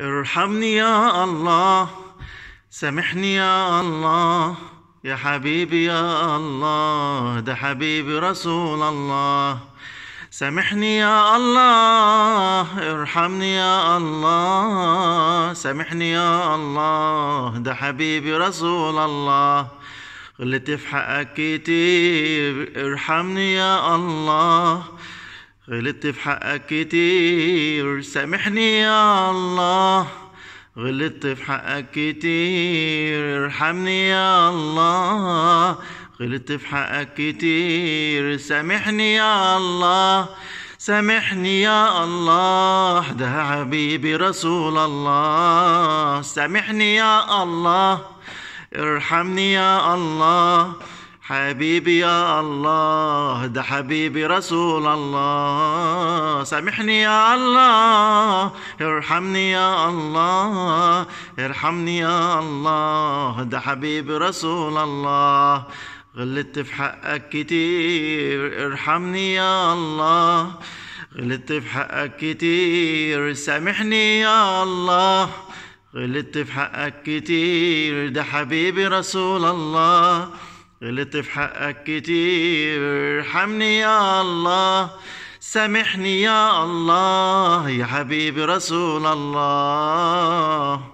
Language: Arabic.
ارحمني يا الله سامحني يا الله يا حبيبي يا الله ده حبيبي رسول الله سامحني يا الله ارحمني يا الله سامحني يا الله ده حبيبي رسول الله غلطت في حقك كتير ارحمني يا الله غلطت في حقك كتير سامحني يا الله غلطت في حقك كتير ارحمني يا الله غلطت في حقك كتير سامحني يا الله سامحني يا الله ده حبيبي رسول الله سامحني يا الله ارحمني يا الله حبيبي يا الله ده حبيبي رسول الله سامحني يا الله ارحمني يا الله ارحمني يا الله ده حبيبي رسول الله غلطت في حقك كتير ارحمني يا الله غلطت في حقك كتير سامحني يا الله غلطت في حقك كتير ده حبيبي رسول الله غلطت في حقك كتير ارحمني يا الله سامحني يا الله يا حبيبي رسول الله